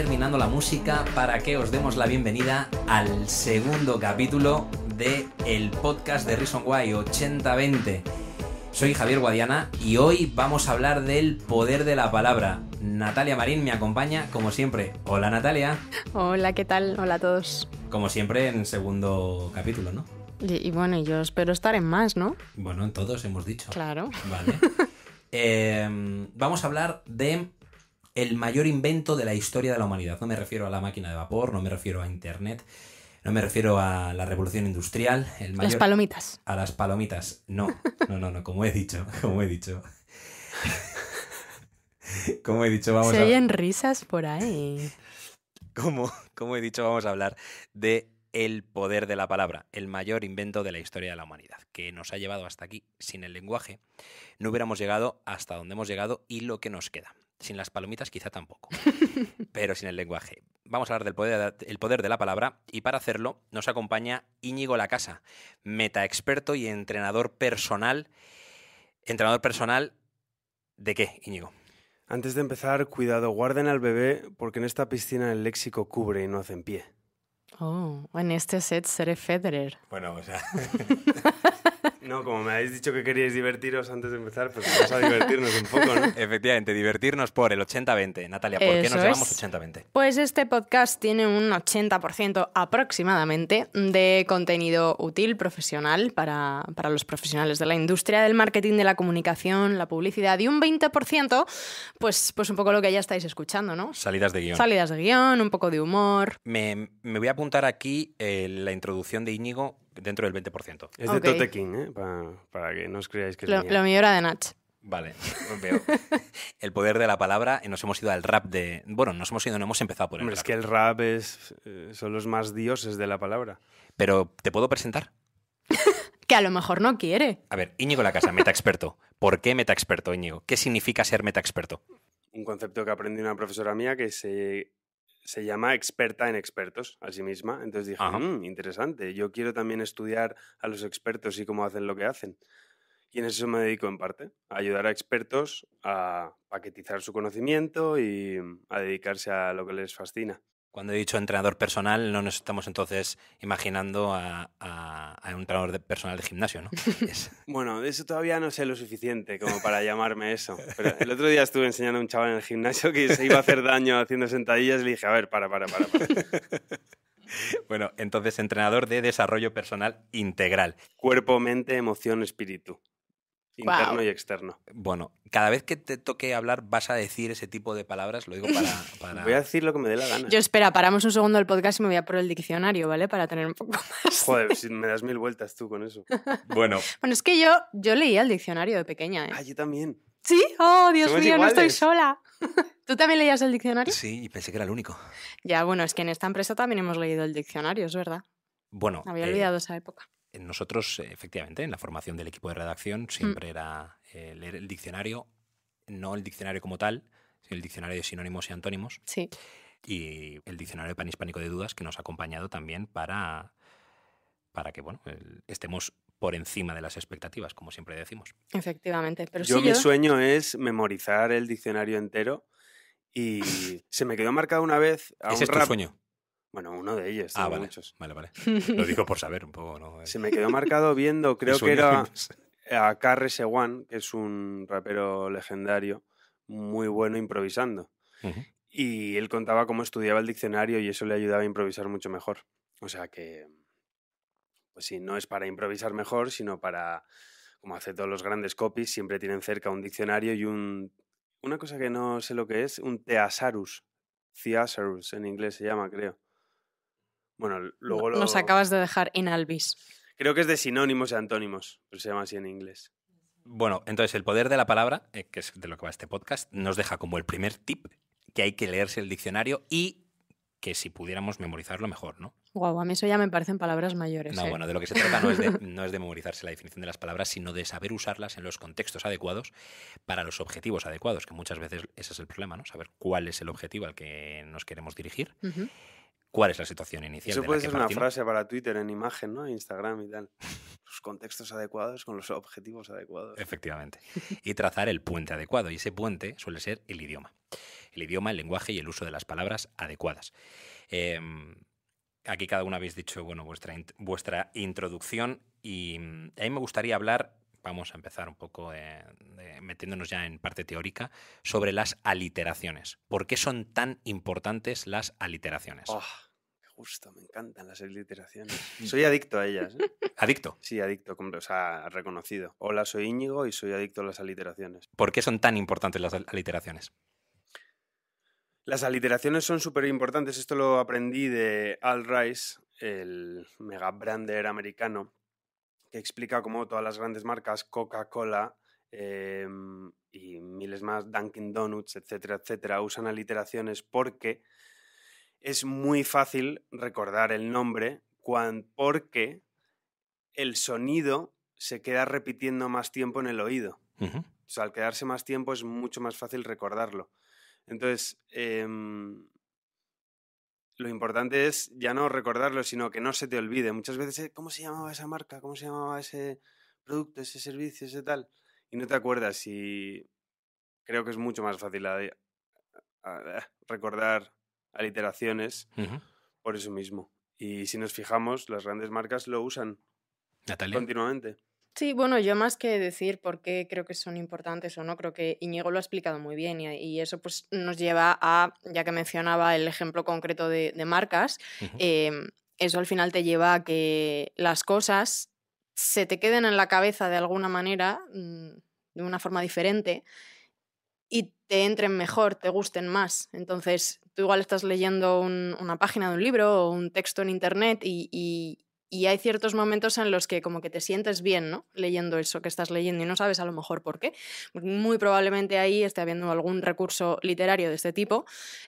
terminando la música para que os demos la bienvenida al segundo capítulo de el podcast de Reason Why 8020. Soy Javier Guadiana y hoy vamos a hablar del poder de la palabra. Natalia Marín me acompaña como siempre. Hola Natalia. Hola, ¿qué tal? Hola a todos. Como siempre en segundo capítulo, ¿no? Y, y bueno, yo espero estar en más, ¿no? Bueno, en todos hemos dicho. Claro. Vale. Em, vamos a hablar de el mayor invento de la historia de la humanidad. No me refiero a la máquina de vapor, no me refiero a Internet, no me refiero a la revolución industrial. El Las palomitas. A las palomitas. No, no, no, no, como he dicho, como he dicho. como he dicho, vamos Se oyen risas por ahí. Como, como he dicho, vamos a hablar de el poder de la palabra, el mayor invento de la historia de la humanidad, que nos ha llevado hasta aquí. Sin el lenguaje no hubiéramos llegado hasta donde hemos llegado y lo que nos queda. Sin las palomitas quizá tampoco, pero sin el lenguaje. Vamos a hablar del poder, el poder de la palabra y para hacerlo nos acompaña Íñigo Lacasa, meta experto y entrenador personal. Entrenador personal de qué, Íñigo? Antes de empezar, cuidado, guarden al bebé porque en esta piscina el léxico cubre y no hacen pie. Oh, en este set seré Federer. Bueno, o sea. como me habéis dicho que queríais divertiros antes de empezar, pues vamos a divertirnos un poco, Efectivamente, divertirnos por el 80-20. Natalia, ¿por qué nos llamamos 80-20? Pues este podcast tiene un 80% aproximadamente de contenido útil, profesional, para, los profesionales de la industria del marketing, de la comunicación, la publicidad, y un 20%, pues, pues un poco lo que ya estáis escuchando, ¿no? Salidas de guión. Salidas de guión, un poco de humor. Me, voy a apuntar aquí eh, la introducción de Íñigo dentro del 20%. Es de Tote King, ¿eh? para, que no os creáis que es Lo, lo mío era de Nach. Vale, veo. el poder de la palabra, nos hemos ido al rap de... Bueno, nos hemos ido, no hemos empezado por el Hombre, Es que el rap es, eh, son los más dioses de la palabra. Pero, ¿te puedo presentar? que a lo mejor no quiere. A ver, Íñigo La Casa, metaexperto. ¿Por qué metaexperto, Íñigo? ¿Qué significa ser meta experto? Un concepto que aprendí una profesora mía que se se llama experta en expertos a sí misma. Entonces dije, mm, interesante, yo quiero también estudiar a los expertos y cómo hacen lo que hacen. Y en eso me dedico en parte, a ayudar a expertos a paquetizar su conocimiento y mm, a dedicarse a lo que les fascina. Cuando he dicho entrenador personal, no nos estamos entonces imaginando a, un entrenador de personal de gimnasio, ¿no? bueno, de eso todavía no sé lo suficiente como para llamarme eso. Pero el otro día estuve enseñando a un chaval en el gimnasio que se iba a hacer daño haciendo sentadillas y le dije, a ver, para, para. para. bueno, entonces entrenador de desarrollo personal integral. Cuerpo, mente, emoción, espíritu. Interno y externo. Bueno, cada vez que te toque hablar vas a decir ese tipo de palabras, lo digo para, Voy a decir lo que me dé la gana. Yo espera, paramos un segundo el podcast y me voy a por el diccionario, ¿vale? Para tener un poco más. Joder, si me das mil vueltas tú con eso. bueno. Bueno, es que yo, yo leía el diccionario de pequeña, ¿eh? Ah, yo también. ¿Sí? Oh, Dios mío, no estoy sola. ¿Tú también leías el diccionario? Sí, y pensé que era el único. Ya, bueno, es que en esta empresa también hemos leído el diccionario, es verdad. Bueno. había eh, olvidado esa época nosotros, efectivamente, en la formación del equipo de redacción siempre mm. era eh, leer el diccionario, no el diccionario como tal, sino el diccionario de sinónimos y antónimos. Sí. Y el diccionario panhispánico de dudas que nos ha acompañado también para, para que bueno, estemos por encima de las expectativas, como siempre decimos. Efectivamente. Pero yo, yo... mi sueño es memorizar el diccionario entero y se me quedó marcado una vez a ¿Ese es tu sueño? Bueno, uno de ellos. Ah, vale, vale, vale. Lo digo por saber un poco, ¿no? Se me quedó marcado viendo, creo que era a Carre One que es un rapero legendario, muy bueno improvisando. Y él contaba cómo estudiaba el diccionario y eso le ayudaba a improvisar mucho mejor. O sea que, pues sí, no es para improvisar mejor, sino para, como hace todos los grandes copies, siempre tienen cerca un diccionario y un, una cosa que no sé lo que es, un thesaurus. Thesaurus en inglés se llama, creo. Bueno, luego Nos acabas de dejar en albis. Creo que es de sinónimos y antónimos, pero se llama así en inglés. Bueno, entonces el poder de la palabra, eh, que es de lo que va este podcast, nos deja como el primer tip que hay que leerse el diccionario y que si pudiéramos memorizarlo mejor, ¿no? Guau, a mí eso ya me parecen palabras mayores. No, ¿eh? bueno, de lo que se trata no es, de, memorizarse la definición de las palabras, sino de saber usarlas en los contextos adecuados para los objetivos adecuados, que muchas veces ese es el problema, ¿no? Saber cuál es el objetivo al que nos queremos dirigir cuál es la situación inicial. Eso puede ser una frase para Twitter en imagen, ¿no? Instagram y tal. Los contextos adecuados con los objetivos adecuados. Efectivamente. Y trazar el puente adecuado. Y ese puente suele ser el idioma. El idioma, el lenguaje y el uso de las palabras adecuadas. Em, aquí cada uno habéis dicho, bueno, vuestra, vuestra introducción. Y mm, a mí me gustaría hablar vamos a empezar un poco metiéndonos ya en parte teórica sobre las aliteraciones. ¿Por qué son tan importantes las aliteraciones? Oh, ah, me me encantan las aliteraciones. Soy adicto a ellas. ¿eh? ¿Adicto? Sí, adicto, o sea, reconocido. Hola, soy Íñigo y soy adicto a las aliteraciones. ¿Por qué son tan importantes las aliteraciones? Las aliteraciones son súper importantes. Esto lo aprendí de Al Rice, el mega brander americano, que explica cómo todas las grandes marcas, Coca-Cola em, y miles más, Dunkin' Donuts, etcétera, etcétera, usan aliteraciones porque es muy fácil recordar el nombre cuando porque el sonido se queda repitiendo más tiempo en el oído. O sea, al quedarse más tiempo es mucho más fácil recordarlo. Entonces, em, lo importante es ya no recordarlo, sino que no se te olvide. Muchas veces, eh, ¿cómo se llamaba esa marca? ¿Cómo se llamaba ese producto, ese servicio, ese tal? Y no te acuerdas y creo que es mucho más fácil recordar aliteraciones por eso mismo. Y si nos fijamos, las grandes marcas lo usan continuamente. Sí, bueno, yo más que decir por qué creo que son importantes o no, creo que Iñigo lo ha explicado muy bien y, eso pues nos lleva a, ya que mencionaba el ejemplo concreto de, marcas, em, eso al final te lleva a que las cosas se te queden en la cabeza de alguna manera, mm, de una forma diferente, y te entren mejor, te gusten más. Entonces, tú igual estás leyendo una página de un libro o un texto en Internet y y hay ciertos momentos en los que como que te sientes bien, ¿no? Leyendo eso que estás leyendo y no sabes a lo mejor por qué. Muy probablemente ahí esté habiendo algún recurso literario de este tipo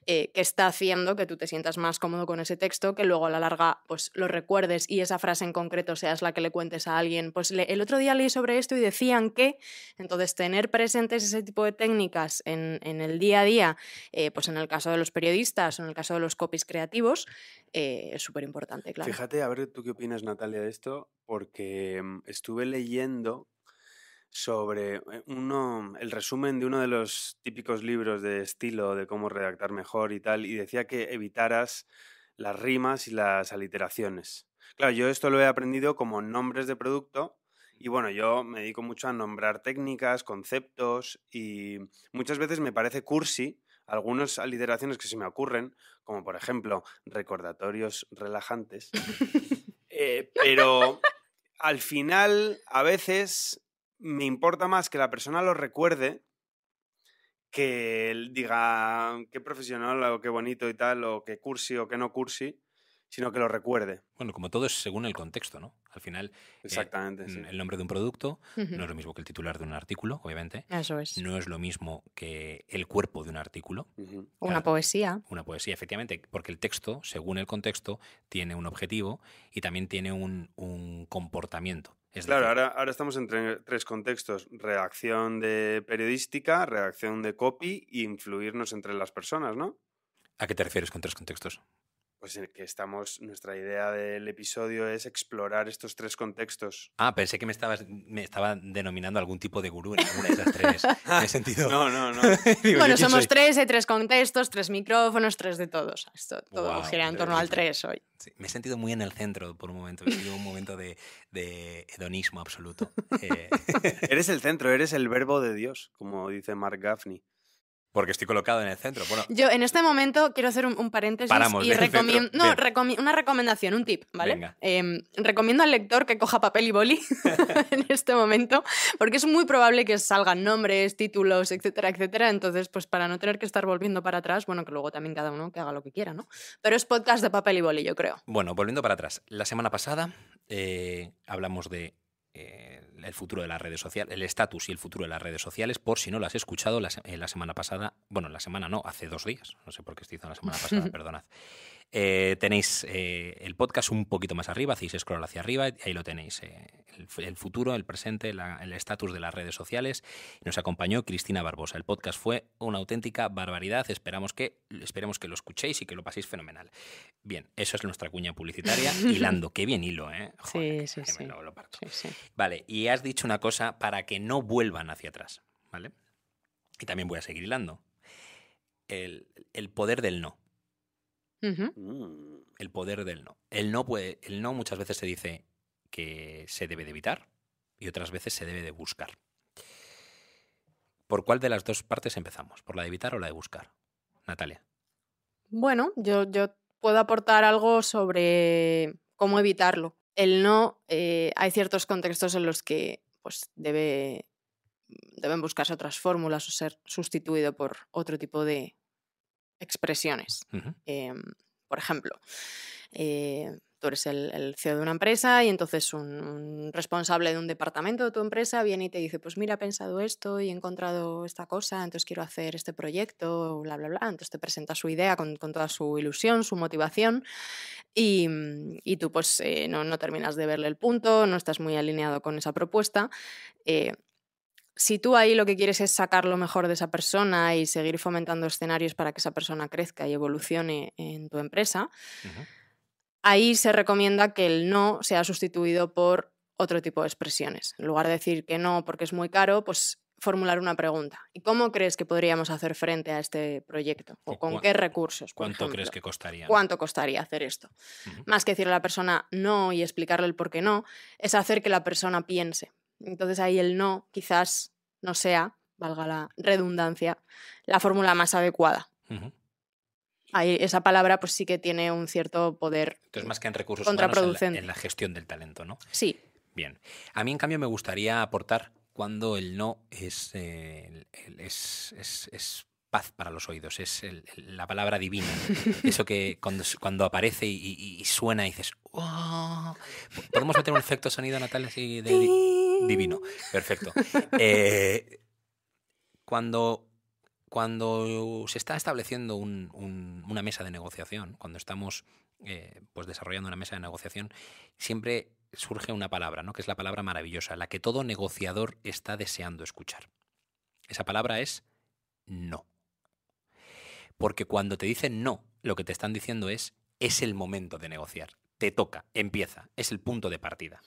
eh, que está haciendo que tú te sientas más cómodo con ese texto, que luego a la larga pues lo recuerdes y esa frase en concreto seas la que le cuentes a alguien. Pues el otro día leí sobre esto y decían que, entonces, tener presentes ese tipo de técnicas en, el día a día, eh, pues en el caso de los periodistas o en el caso de los copies creativos, es eh, súper importante, claro. Fíjate, a ver tú qué opinas, Natalia, de esto, porque mm, estuve leyendo sobre eh, uno, el resumen de uno de los típicos libros de estilo, de cómo redactar mejor y tal, y decía que evitaras las rimas y las aliteraciones. Claro, yo esto lo he aprendido como nombres de producto, y bueno, yo me dedico mucho a nombrar técnicas, conceptos y muchas veces me parece cursi algunas aliteraciones que se me ocurren, como por ejemplo recordatorios relajantes, eh, pero al final a veces me importa más que la persona lo recuerde que diga qué profesional o qué bonito y tal, o qué cursi o qué no cursi, sino que lo recuerde. Bueno, como todo es según el contexto, ¿no? Al final, Exactamente, eh, el nombre de un producto no es lo mismo que el titular de un artículo, obviamente. Eso es. No es lo mismo que el cuerpo de un artículo. una poesía. Una poesía, efectivamente, porque el texto, según el contexto, tiene un objetivo y también tiene un, comportamiento. Es claro, ahora, ahora, estamos entre tres contextos: Reacción de periodística, reacción de copy e influirnos entre las personas, ¿no? ¿A qué te refieres con tres contextos? Pues en el que estamos, nuestra idea del episodio es explorar estos tres contextos. Ah, pensé que me estabas, me estaba denominando algún tipo de gurú en alguna de esas tres. No, no, no. bueno, somos tres, hay tres contextos, tres micrófonos, tres de todos. Esto, todo gira en torno al tres hoy. me he sentido muy en el centro por un momento. He un momento de, hedonismo absoluto. Eh, eres el centro, eres el verbo de Dios, como dice Mark Gaffney. Porque estoy colocado en el centro. Bueno, Yo en este momento quiero hacer un, paréntesis y recomiendo no, una recomendación, un tip, ¿vale? Em, recomiendo al lector que coja papel y boli en este momento, porque es muy probable que salgan nombres, títulos, etcétera, etcétera. Entonces, pues para no tener que estar volviendo para atrás, bueno, que luego también cada uno que haga lo que quiera, ¿no? Pero es podcast de papel y boli, yo creo. Bueno, volviendo para atrás. La semana pasada eh, hablamos de el futuro de las redes sociales, el estatus y el futuro de las redes sociales, por si no lo has escuchado la, eh, la semana pasada, bueno, la semana no, hace dos días, no sé por qué estoy hizo la semana pasada, perdonad. Eh, tenéis eh, el podcast un poquito más arriba, hacéis scroll hacia arriba y ahí lo tenéis. Eh, el, futuro, el presente, el estatus de las redes sociales. Nos acompañó Cristina Barbosa. El podcast fue una auténtica barbaridad. Esperamos que, esperemos que lo escuchéis y que lo paséis fenomenal. Bien, eso es nuestra cuña publicitaria. Hilando, qué bien hilo, ¿eh? sí, sí, sí. Vale, y has dicho una cosa para que no vuelvan hacia atrás, ¿vale? Y también voy a seguir hilando. el poder del no. Mm, el poder del no. El no, puede, el no muchas veces se dice que se debe de evitar y otras veces se debe de buscar. ¿Por cuál de las dos partes empezamos? ¿Por la de evitar o la de buscar? Natalia. Bueno, yo, yo puedo aportar algo sobre cómo evitarlo. El no, eh, hay ciertos contextos en los que pues, debe, deben buscarse otras fórmulas o ser sustituido por otro tipo de, expresiones. Em, por ejemplo, eh, tú eres el, CEO de una empresa y entonces un, responsable de un departamento de tu empresa viene y te dice, pues mira, he pensado esto y he encontrado esta cosa, entonces quiero hacer este proyecto, bla, bla, bla. Entonces te presenta su idea con, toda su ilusión, su motivación y, tú pues eh, no, terminas de verle el punto, no estás muy alineado con esa propuesta. Eh, si tú ahí lo que quieres es sacar lo mejor de esa persona y seguir fomentando escenarios para que esa persona crezca y evolucione en tu empresa, ahí se recomienda que el no sea sustituido por otro tipo de expresiones. En lugar de decir que no porque es muy caro, pues formular una pregunta. ¿Y cómo crees que podríamos hacer frente a este proyecto? ¿O, con qué recursos? ¿Cuánto crees que costaría? ¿Cuánto costaría hacer esto? Más que decirle a la persona no y explicarle el por qué no, es hacer que la persona piense, entonces ahí el no quizás no sea, valga la redundancia, la fórmula más adecuada. Ahí esa palabra pues sí que tiene un cierto poder. Entonces más que en recursos contraproducente. Humanos, en, la, gestión del talento, ¿no? Sí. Bien. A mí en cambio me gustaría aportar cuando el no es, eh, es, paz para los oídos, es la palabra divina. Eso que cuando, aparece y, suena y dices, ¡Oh! ¿Podemos meter un efecto sonido, Natalia? De... Divino, perfecto. Eh, cuando, cuando se está estableciendo una mesa de negociación, cuando estamos eh, pues desarrollando una mesa de negociación, siempre surge una palabra, ¿no? que es la palabra maravillosa, la que todo negociador está deseando escuchar. Esa palabra es no. Porque cuando te dicen no, lo que te están diciendo es es el momento de negociar te toca, empieza, es el punto de partida.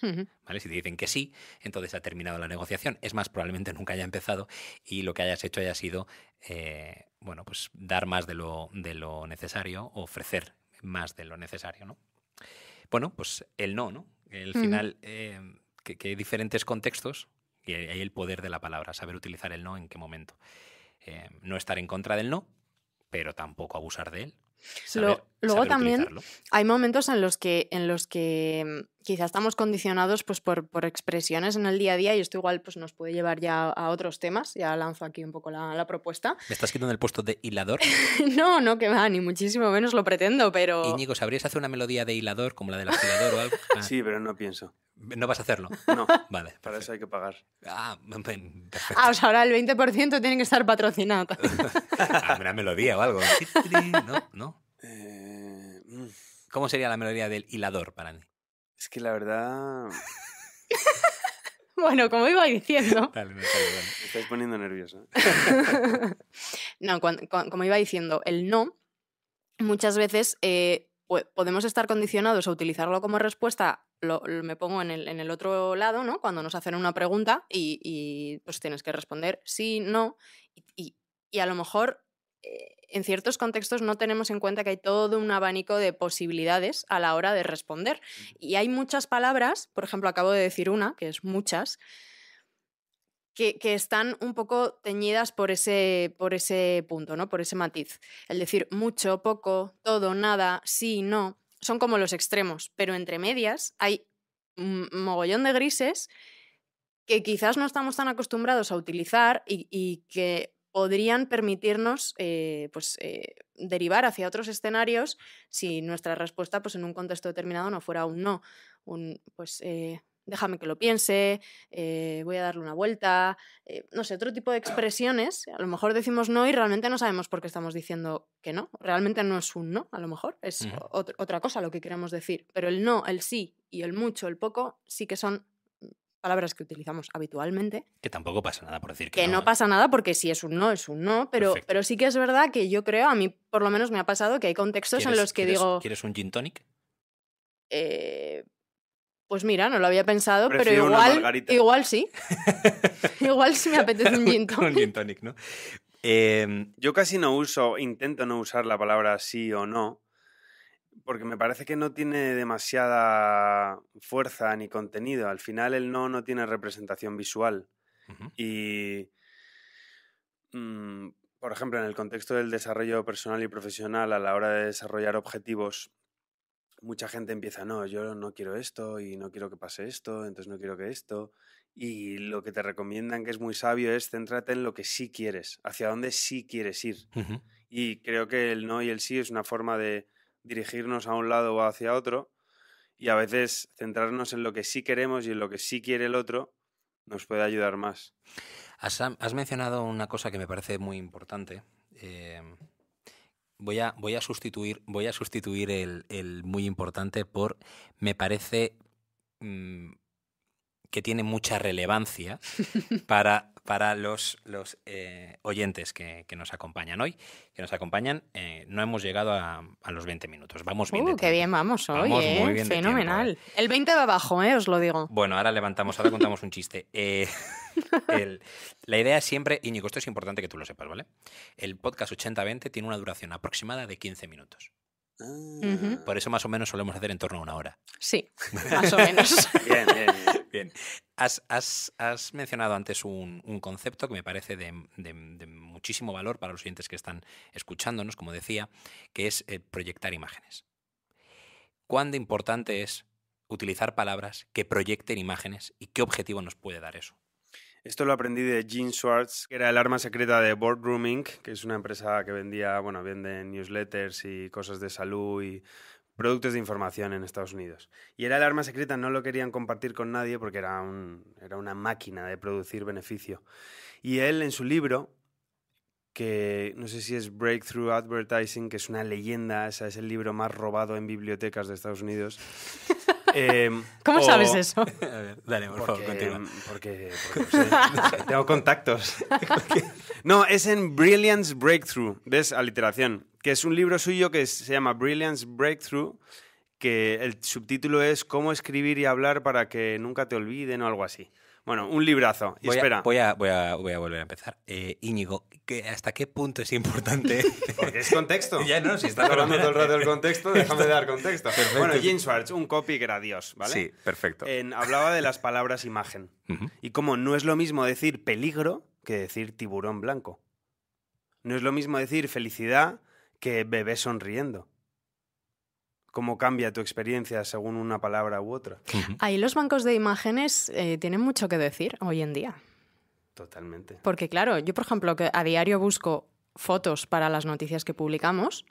¿vale? Si te dicen que sí, entonces ha terminado la negociación. Es más, probablemente nunca haya empezado y lo que hayas hecho haya sido eh, bueno, pues dar más de lo, de lo necesario, ofrecer más de lo necesario. ¿no? Bueno, pues el no, ¿no? El final, eh, que, hay diferentes contextos y hay el poder de la palabra, saber utilizar el no en qué momento. Eh, no estar en contra del no, pero tampoco abusar de él luego también hay momentos en los que, en los que mm, quizás estamos condicionados pues, por, expresiones en el día a día y esto igual pues, nos puede llevar ya a otros temas. Ya lanzo aquí un poco la, propuesta. ¿Me estás quitando el puesto de hilador? no, no, que va, ni muchísimo menos lo pretendo, pero... Íñigo, ¿sabrías hacer una melodía de hilador como la del aspirador o algo? Ah. Sí, pero no pienso. ¿No vas a hacerlo? No. Vale. Para eso hay que pagar. Ah, perfecto. ah, o ahora el 20% tiene que estar patrocinado. Ah, una melodía o algo. ¿No? ¿No? Eh, mm. ¿Cómo sería la melodía del hilador para mí? Es que la verdad. bueno, como iba diciendo. Dale, Me estáis poniendo nervioso. no, como iba diciendo, el no, muchas veces eh, podemos estar condicionados a utilizarlo como respuesta. Lo, me pongo en el, otro lado, ¿no? Cuando nos hacen una pregunta y, pues tienes que responder sí, no. y a lo mejor eh, en ciertos contextos no tenemos en cuenta que hay todo un abanico de posibilidades a la hora de responder. Y hay muchas palabras, por ejemplo, acabo de decir una, que es muchas, que, están un poco teñidas por ese, por ese punto, ¿no? Por ese matiz. El decir mucho, poco, todo, nada, sí, no, son como los extremos, pero entre medias hay un mogollón de grises que quizás no estamos tan acostumbrados a utilizar y que podrían permitirnos eh, pues, eh, derivar hacia otros escenarios si nuestra respuesta pues, en un contexto determinado no fuera un no, un pues eh, déjame que lo piense, voy a darle una vuelta, no sé, otro tipo de expresiones. A lo mejor decimos no y realmente no sabemos por qué estamos diciendo que no. Realmente no es un no, a lo mejor es otra cosa lo que queremos decir, pero el no, el sí y el mucho, el poco sí que son palabras que utilizamos habitualmente. Que tampoco pasa nada por decir que, que no. ¿eh? pasa nada porque si es un no, es un no, pero, pero sí que es verdad que yo creo, a mí por lo menos me ha pasado que hay contextos en los que digo... ¿Quieres un gin tonic? Eh, pues mira, no lo había pensado, pero igual, igual sí. igual sí me apetece un gin tonic. un gin tonic, ¿no? Em, yo casi no uso, intento no usar la palabra sí o no, porque me parece que no tiene demasiada fuerza ni contenido. Al final el no no tiene representación visual. Y, mm, por ejemplo, en el contexto del desarrollo personal y profesional, a la hora de desarrollar objetivos, mucha gente empieza, no, yo no quiero esto y no quiero que pase esto, entonces no quiero que esto. Y lo que te recomiendan que es muy sabio es céntrate en lo que sí quieres, hacia dónde sí quieres ir. Y creo que el no y el sí es una forma de dirigirnos a un lado o hacia otro y a veces centrarnos en lo que sí queremos y en lo que sí quiere el otro nos puede ayudar más. Has, mencionado una cosa que me parece muy importante. Eh, voy, a, voy a sustituir, voy a sustituir el, muy importante por me parece mm, que tiene mucha relevancia para para los, los eh, oyentes que, nos acompañan hoy, que nos acompañan, eh, no hemos llegado a, los 20 minutos. Vamos bien. Uh, qué bien vamos hoy, ¿eh? muy fenomenal. El 20 va abajo, os lo digo. Bueno, ahora levantamos, ahora contamos un chiste. la idea es siempre, Íñigo, esto es importante que tú lo sepas, ¿vale? El podcast 80-20 tiene una duración aproximada de 15 minutos. Por eso más o menos solemos hacer en torno a una hora. Sí, más o menos. bien, bien, bien. Bien, has, mencionado antes un, concepto que me parece de, muchísimo valor para los oyentes que están escuchándonos, como decía, que es eh, proyectar imágenes. ¿Cuán importante es utilizar palabras que proyecten imágenes y qué objetivo nos puede dar eso? Esto lo aprendí de Gene Schwartz, que era el arma secreta de Boardrooming, que es una empresa que vendía, bueno, vende newsletters y cosas de salud y productos de información en Estados Unidos. Y era el arma secreta, no lo querían compartir con nadie porque era, un, era una máquina de producir beneficio. Y él en su libro, que no sé si es Breakthrough Advertising, que es una leyenda, esa es el libro más robado en bibliotecas de Estados Unidos. Em, ¿Cómo sabes eso? A ver, dale, por favor, continúa. Porque, tengo contactos. no, es en Brilliance Breakthrough, ¿ves? Aliteración que es un libro suyo que se llama Brilliance Breakthrough, que el subtítulo es Cómo escribir y hablar para que nunca te olviden o algo así. Bueno, un librazo. voy espera. A, voy, a, volver a empezar. Eh, Íñigo, ¿hasta qué punto es importante? Porque es contexto. ya no, si estás hablando todo el rato del contexto, déjame dar contexto. Bueno, Jim Schwartz, un copy gradios, ¿vale? Sí, perfecto. hablaba de las palabras imagen. Y cómo no es lo mismo decir peligro que decir tiburón blanco. No es lo mismo decir felicidad que bebé sonriendo. ¿Cómo cambia tu experiencia según una palabra u otra? Ahí los bancos de imágenes eh, tienen mucho que decir hoy en día. Totalmente. Porque claro, yo por ejemplo que a diario busco fotos para las noticias que publicamos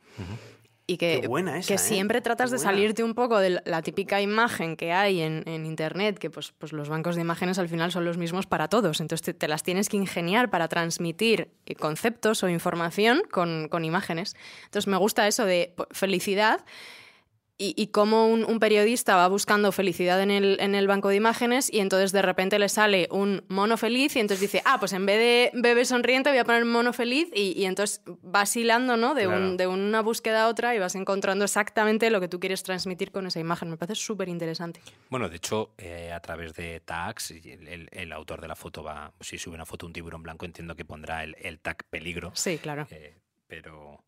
y que, Qué buena que ¿eh? siempre tratas de salirte un poco de la típica imagen que hay en, en Internet, que pues, pues, los bancos de imágenes al final son los mismos para todos, entonces te, te las tienes que ingeniar para transmitir eh, conceptos o información con, con imágenes. Entonces me gusta eso de pues, felicidad y, cómo un, periodista va buscando felicidad en el, banco de imágenes y entonces de repente le sale un mono feliz y entonces dice, ah, pues en vez de bebé sonriente voy a poner mono feliz y, entonces vas hilando ¿no? de, un, de una búsqueda a otra y vas encontrando exactamente lo que tú quieres transmitir con esa imagen. Me parece súper interesante. Bueno, de hecho, eh, a través de tags, el, el, autor de la foto va, si sube una foto un tiburón blanco, entiendo que pondrá el, tag peligro. Sí, claro. Eh, pero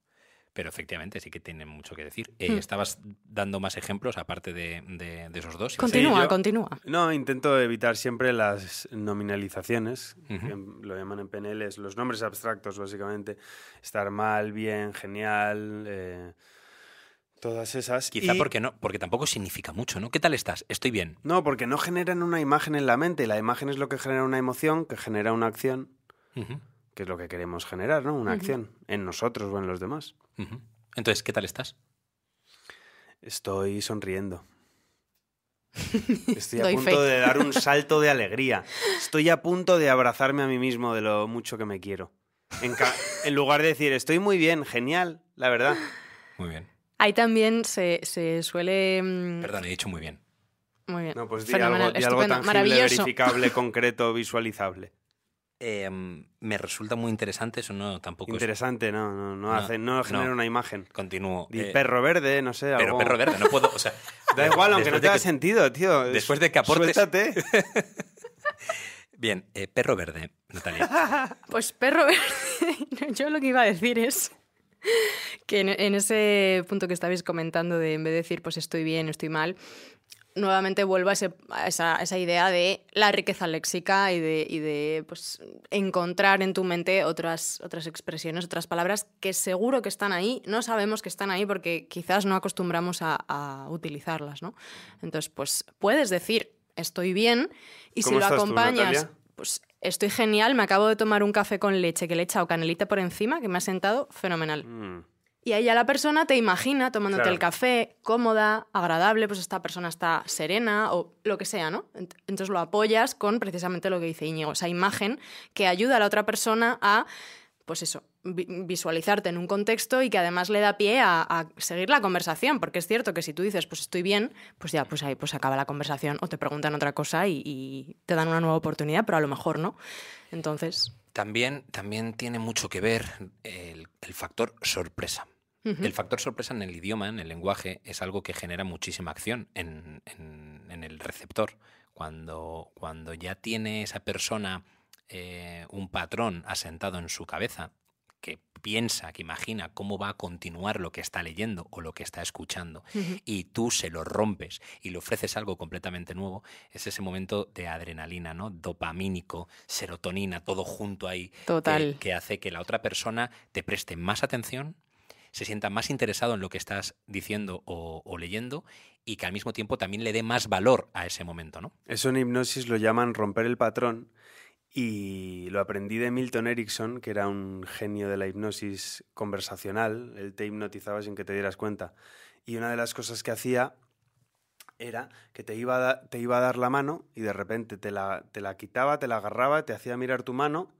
pero efectivamente sí que tiene mucho que decir. Eh, hmm. Estabas dando más ejemplos aparte de, esos dos. Continúa, continúa. No, intento evitar siempre las nominalizaciones, lo llaman en PNL, los nombres abstractos básicamente. Estar mal, bien, genial. Eh, todas esas. Quizá porque no, porque tampoco significa mucho, ¿no? ¿Qué tal estás? Estoy bien. No, porque no generan una imagen en la mente. La imagen es lo que genera una emoción, que genera una acción que es lo que queremos generar, ¿no? Una acción en nosotros o en los demás. Entonces, ¿qué tal estás? Estoy sonriendo. Estoy a punto de dar un salto de alegría. Estoy a punto de abrazarme a mí mismo de lo mucho que me quiero. En, lugar de decir, estoy muy bien, genial, la verdad. Muy bien. Ahí también se, suele... Mm, Perdón, he dicho muy bien. Muy bien. No, pues di algo, algo tangible, verificable, concreto, visualizable. Em, me resulta muy interesante, eso no tampoco Interesante, es... no, no, no, hace, no, genera una imagen. Continúo. Y eh, perro verde, no sé. Pero perro verde, no puedo, o sea... da igual, aunque no tenga sentido, tío. Después de que aportes... Bien, eh, perro verde, Natalia. pues perro verde, yo lo que iba a decir es que en, ese punto que estabais comentando de en vez de decir pues estoy bien, estoy mal, nuevamente vuelvo a, esa, idea de la riqueza léxica y de, de pues, encontrar en tu mente otras, otras expresiones, otras palabras que seguro que están ahí, no sabemos que están ahí porque quizás no acostumbramos a, utilizarlas, ¿no? Entonces, pues puedes decir estoy bien y si lo acompañas, pues estoy genial, me acabo de tomar un café con leche que le he echado canelita por encima, que me ha sentado fenomenal. Mm. Y ahí ya la persona te imagina tomándote el café, cómoda, agradable, pues esta persona está serena o lo que sea, ¿no? Entonces lo apoyas con precisamente lo que dice Íñigo, esa imagen que ayuda a la otra persona a, pues eso, visualizarte en un contexto y que además le da pie a, seguir la conversación, porque es cierto que si tú dices, pues estoy bien, pues ya, pues ahí pues acaba la conversación o te preguntan otra cosa y, te dan una nueva oportunidad, pero a lo mejor no. Entonces... También, también tiene mucho que ver el factor sorpresa. El factor sorpresa en el idioma, en el lenguaje, es algo que genera muchísima acción en, el receptor. Cuando, cuando ya tiene esa persona eh, un patrón asentado en su cabeza, que piensa, que imagina cómo va a continuar lo que está leyendo o lo que está escuchando, y tú se lo rompes y le ofreces algo completamente nuevo, es ese momento de adrenalina, ¿no? Dopamínico, serotonina, todo junto ahí, que hace que la otra persona te preste más atención, se sienta más interesado en lo que estás diciendo o, leyendo y que al mismo tiempo también le dé más valor a ese momento, ¿no? Eso en hipnosis lo llaman romper el patrón y lo aprendí de Milton Erickson, que era un genio de la hipnosis conversacional, él te hipnotizaba sin que te dieras cuenta. Y una de las cosas que hacía era que te iba a, dar la mano y de repente te la quitaba, te la agarraba, te hacía mirar tu mano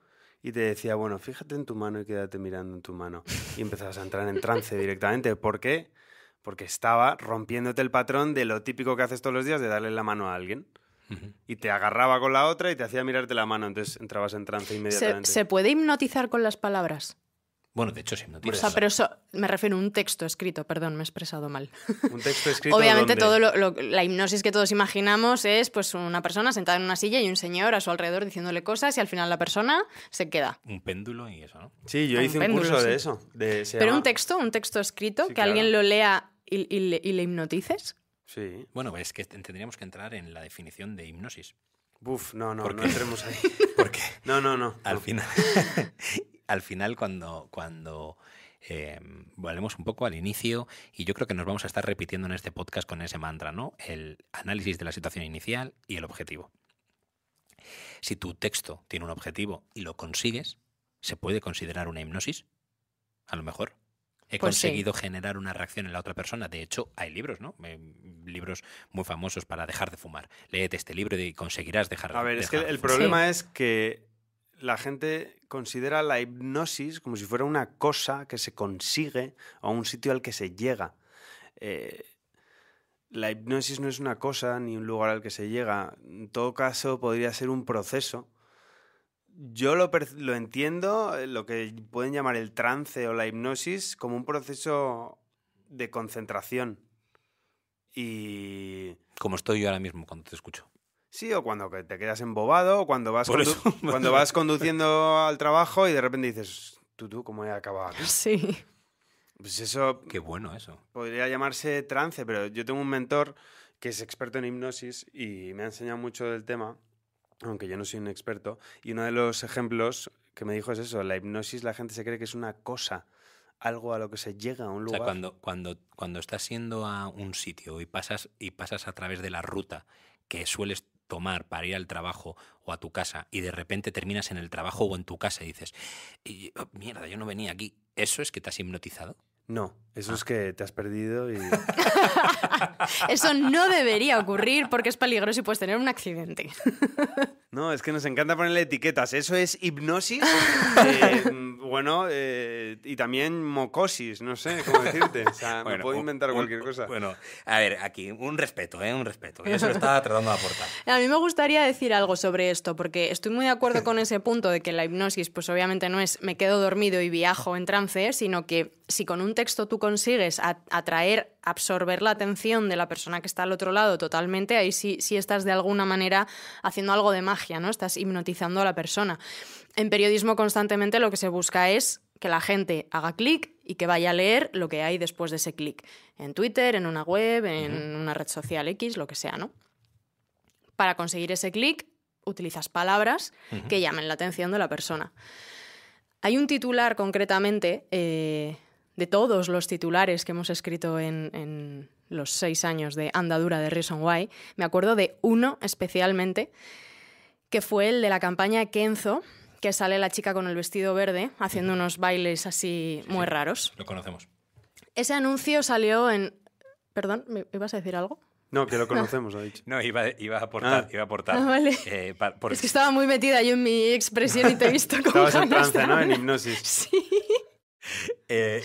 y te decía, bueno, fíjate en tu mano y quédate mirando en tu mano. Y empezabas a entrar en trance directamente. ¿Por qué? Porque estaba rompiéndote el patrón de lo típico que haces todos los días de darle la mano a alguien. Y te agarraba con la otra y te hacía mirarte la mano, entonces entrabas en trance inmediatamente. ¿se puede hipnotizar con las palabras? Bueno, de hecho, si no O sea, pero me refiero a un texto escrito, perdón, me he expresado mal. Un texto escrito. Obviamente, todo lo, la hipnosis que todos imaginamos es pues una persona sentada en una silla y un señor a su alrededor diciéndole cosas y al final la persona se queda. Un péndulo y eso, ¿no? Sí, yo hice un curso de eso. pero un texto, un texto escrito, que alguien lo lea y, le, hipnotices. Sí. Bueno, es que tendríamos que entrar en la definición de hipnosis. Buf, no, no, no entremos ahí. ¿Por qué? No, no, no. Al final. al final cuando, cuando em, volvemos un poco al inicio y yo creo que nos vamos a estar repitiendo en este podcast con ese mantra, ¿no? El análisis de la situación inicial y el objetivo. Si tu texto tiene un objetivo y lo consigues, ¿se puede considerar una hipnosis? A lo mejor. He pues conseguido generar una reacción en la otra persona. De hecho, hay libros, ¿no? Em, libros muy famosos para dejar de fumar. Léete este libro y conseguirás dejar de fumar. A ver, es que el problema es que la gente considera la hipnosis como si fuera una cosa que se consigue o un sitio al que se llega. Eh, la hipnosis no es una cosa ni un lugar al que se llega. En todo caso, podría ser un proceso. Yo lo, lo entiendo, eh, lo que pueden llamar el trance o la hipnosis, como un proceso de concentración. Y. Como estoy yo ahora mismo cuando te escucho. Sí, o cuando te quedas embobado, o cuando vas, cuando vas conduciendo al trabajo y de repente dices, tú, tú, ¿cómo he acabado Sí. Pues eso... Qué bueno eso. Podría llamarse trance, pero yo tengo un mentor que es experto en hipnosis y me ha enseñado mucho del tema, aunque yo no soy un experto, y uno de los ejemplos que me dijo es eso, la hipnosis la gente se cree que es una cosa, algo a lo que se llega a un lugar. O sea, cuando, cuando, cuando estás yendo a un sitio y pasas, y pasas a través de la ruta que sueles tomar para ir al trabajo o a tu casa y de repente terminas en el trabajo o en tu casa y dices, y, oh, mierda, yo no venía aquí, ¿eso es que te has hipnotizado? No, eso es ah. que te has perdido y... eso no debería ocurrir porque es peligroso y puedes tener un accidente. no, es que nos encanta ponerle etiquetas. Eso es hipnosis, eh, bueno, eh, y también mocosis, no sé cómo decirte. O sea, me puedo inventar cualquier cosa. Bueno, a ver, aquí, un respeto, ¿eh? Un respeto. lo estaba tratando de aportar. A mí me gustaría decir algo sobre esto porque estoy muy de acuerdo con ese punto de que la hipnosis, pues obviamente no es me quedo dormido y viajo en trance, sino que si con un texto tú consigues atraer, absorber la atención de la persona que está al otro lado totalmente, ahí sí, estás de alguna manera haciendo algo de magia, ¿no? Estás hipnotizando a la persona. En periodismo constantemente lo que se busca es que la gente haga clic y que vaya a leer lo que hay después de ese clic. En Twitter, en una web, en una red social X, lo que sea, ¿no? Para conseguir ese clic, utilizas palabras que llamen la atención de la persona. Hay un titular concretamente eh, de todos los titulares que hemos escrito en, los seis años de andadura de Reason Why, me acuerdo de uno especialmente, que fue el de la campaña Kenzo, que sale la chica con el vestido verde haciendo unos bailes así muy raros. Lo conocemos. Ese anuncio salió en... Perdón, ¿me ibas a decir algo? No, que lo conocemos, ha No, iba, a aportar. Ah. Ah, eh, es que estaba muy metida yo en mi expresión y te he visto como en trance, ¿no? En hipnosis. Sí. Eh,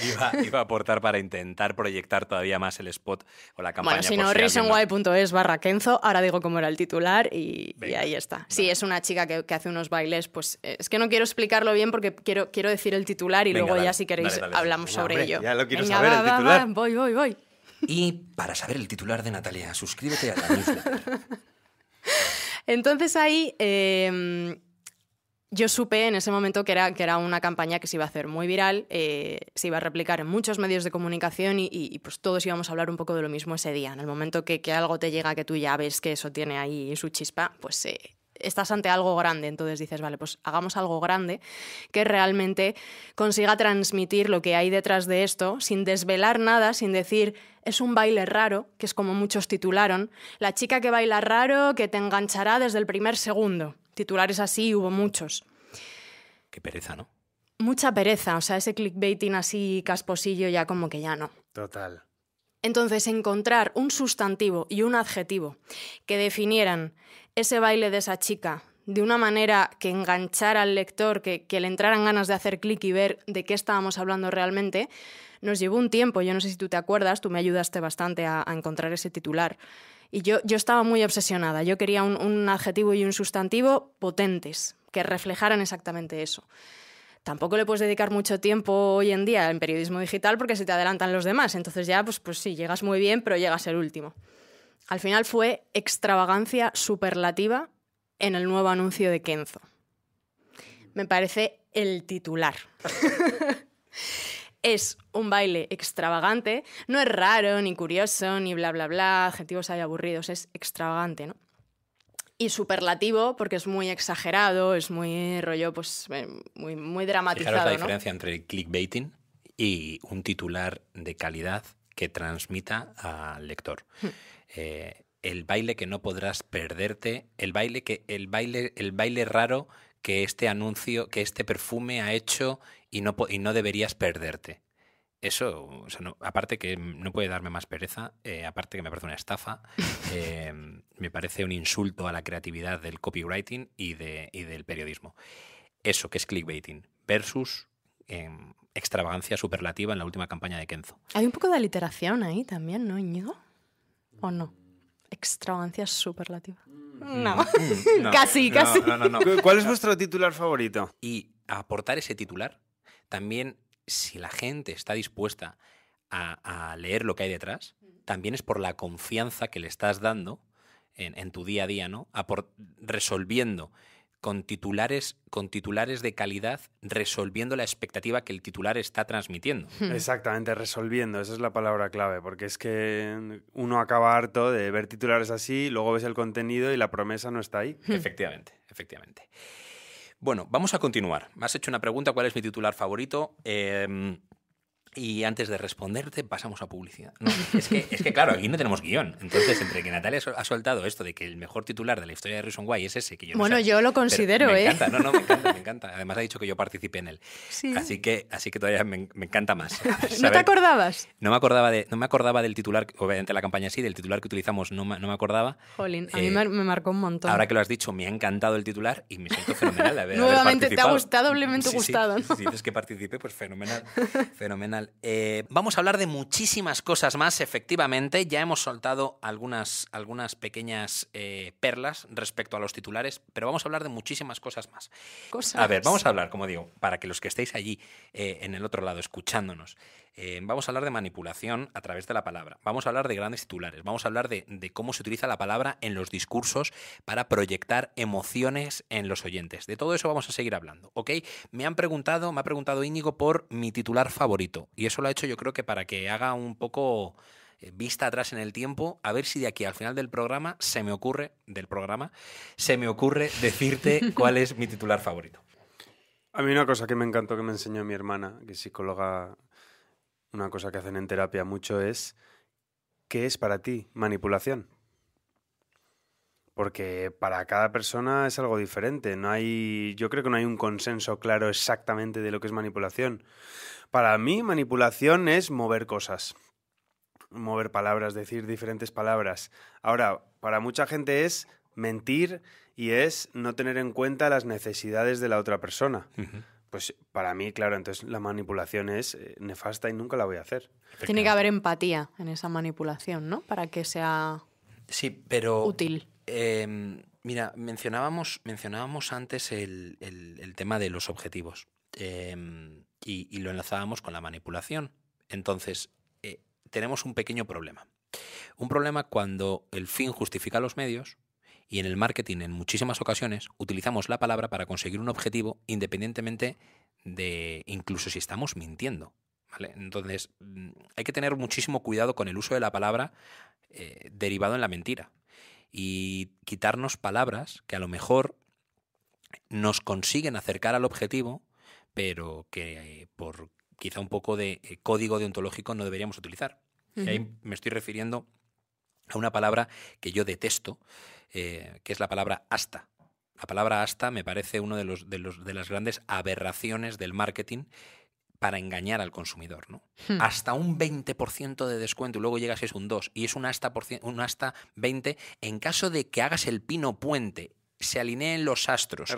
iba, a aportar para intentar proyectar todavía más el spot o la campaña. Bueno, si no, reasonwhy.es barra Kenzo, ahora digo cómo era el titular y, ahí está. Sí, es una chica que, hace unos bailes, pues eh, es que no quiero explicarlo bien porque quiero, quiero decir el titular y luego ya si queréis hablamos sobre ello. Ya lo quiero saber, el titular. voy, voy, voy. Y para saber el titular de Natalia, suscríbete a la newsletter. Entonces ahí... Em, yo supe en ese momento que era, que era una campaña que se iba a hacer muy viral, eh, se iba a replicar en muchos medios de comunicación y, pues todos íbamos a hablar un poco de lo mismo ese día. En el momento que, que, algo te llega que tú ya ves que eso tiene ahí su chispa, pues eh, estás ante algo grande, entonces dices, vale, pues hagamos algo grande que realmente consiga transmitir lo que hay detrás de esto sin desvelar nada, sin decir, es un baile raro, que es como muchos titularon, la chica que baila raro, que te enganchará desde el primer segundo. Titulares así hubo muchos. Qué pereza, ¿no? Mucha pereza, o sea, ese clickbaiting así casposillo ya como que ya no. Total. Entonces, encontrar un sustantivo y un adjetivo que definieran ese baile de esa chica de una manera que enganchara al lector, que, le entraran ganas de hacer clic y ver de qué estábamos hablando realmente, nos llevó un tiempo. Yo no sé si tú te acuerdas, tú me ayudaste bastante a, encontrar ese titular. Y yo, estaba muy obsesionada. Yo quería un, adjetivo y un sustantivo potentes, que reflejaran exactamente eso tampoco le puedes dedicar mucho tiempo hoy en día en periodismo digital porque se te adelantan los demás. Entonces ya, pues, pues sí, llegas muy bien, pero llegas el último. Al final fue extravagancia superlativa en el nuevo anuncio de Kenzo. Me parece el titular. es un baile extravagante, no es raro, ni curioso, ni bla, bla, bla, adjetivos ahí aburridos, es extravagante, ¿no? Y superlativo, porque es muy exagerado, es muy rollo, pues, eh, muy, muy dramatizado. la diferencia entre clickbaiting y un titular de calidad que transmita al lector. Hmm. Eh, el baile que no podrás perderte, el baile que el baile el baile raro que este anuncio, que este perfume ha hecho y no y no deberías perderte. Eso, aparte que no puede darme más pereza, eh, aparte que me parece una estafa, eh, me parece un insulto a la creatividad del copywriting y, de, y del periodismo. Eso que es clickbaiting versus extravagancia superlativa en la última campaña de Kenzo. Hay un poco de aliteración ahí también, ¿no, o no? Extravagancia superlativa. Mm. Mm, no. casi, casi. ¿Cuál es vuestro titular favorito? Y aportar ese titular, también si la gente está dispuesta a, leer lo que hay detrás, también es por la confianza que le estás dando en, tu día a día, ¿no? A resolviendo con titulares, con titulares de calidad, resolviendo la expectativa que el titular está transmitiendo. Hmm. Exactamente, resolviendo, esa es la palabra clave, porque es que uno acaba harto de ver titulares así, luego ves el contenido y la promesa no está ahí. Hmm. Efectivamente, efectivamente. Bueno, vamos a continuar. Me has hecho una pregunta, ¿cuál es mi titular favorito? Em, y antes de responderte, pasamos a publicidad. es, que, es que, claro, aquí no tenemos guión. Entonces, entre que Natalia ha soltado esto de que el mejor titular de la historia de Reason Why es ese, que yo Bueno, yo lo considero, ¿eh? Me encanta, no, no, me encanta, me encanta. Además, ha dicho que yo participé en él. Así que, así que todavía me, encanta más. ¿No te acordabas? No me acordaba, de, no me acordaba del titular, obviamente la campaña sí, del titular que utilizamos no, me acordaba. a mí eh, me marcó un montón. Ahora que lo has dicho, me ha encantado el titular y me siento fenomenal de haber, Nuevamente, te ha gustado, doblemente gustado. Si dices que participé, pues fenomenal. Fenomenal. Eh, vamos a hablar de muchísimas cosas más, efectivamente. Ya hemos soltado algunas, algunas pequeñas eh, perlas respecto a los titulares, pero vamos a hablar de muchísimas cosas más. A ver, vamos a hablar, como digo, para que los que estéis allí eh, en el otro lado escuchándonos, eh, vamos a hablar de manipulación a través de la palabra, vamos a hablar de grandes titulares, vamos a hablar de, cómo se utiliza la palabra en los discursos para proyectar emociones en los oyentes. De todo eso vamos a seguir hablando, ¿ok? Me han preguntado, me ha preguntado Íñigo por mi titular favorito y eso lo ha hecho yo creo que para que haga un poco eh, vista atrás en el tiempo, a ver si de aquí al final del programa se me ocurre, del programa, se me ocurre decirte cuál es mi titular favorito. A mí una cosa que me encantó que me enseñó mi hermana, que es psicóloga una cosa que hacen en terapia mucho es, ¿qué es para ti manipulación? Porque para cada persona es algo diferente. No hay, yo creo que no hay un consenso claro exactamente de lo que es manipulación. Para mí, manipulación es mover cosas, mover palabras, decir diferentes palabras. Ahora, para mucha gente es mentir y es no tener en cuenta las necesidades de la otra persona. Pues para mí, claro, entonces la manipulación es eh, nefasta y nunca la voy a hacer. Tiene que haber empatía en esa manipulación, ¿no? Para que sea sí, pero, útil. Em, mira, mencionábamos, mencionábamos antes el, tema de los objetivos em, y, y, lo enlazábamos con la manipulación. Entonces, eh, tenemos un pequeño problema. Un problema cuando el fin justifica los medios y en el marketing, en muchísimas ocasiones, utilizamos la palabra para conseguir un objetivo independientemente de incluso si estamos mintiendo. ¿vale? Entonces, mm, hay que tener muchísimo cuidado con el uso de la palabra eh, derivado en la mentira y quitarnos palabras que a lo mejor nos consiguen acercar al objetivo, pero que eh, por quizá un poco de eh, código deontológico no deberíamos utilizar. y ahí me estoy refiriendo a una palabra que yo detesto, eh, que es la palabra hasta. La palabra hasta me parece una de, los, de, los, de las grandes aberraciones del marketing para engañar al consumidor. ¿no? Hmm. Hasta un 20% de descuento y luego llegas y es un 2 y es un hasta, un hasta 20 en caso de que hagas el pino puente, se alineen los astros.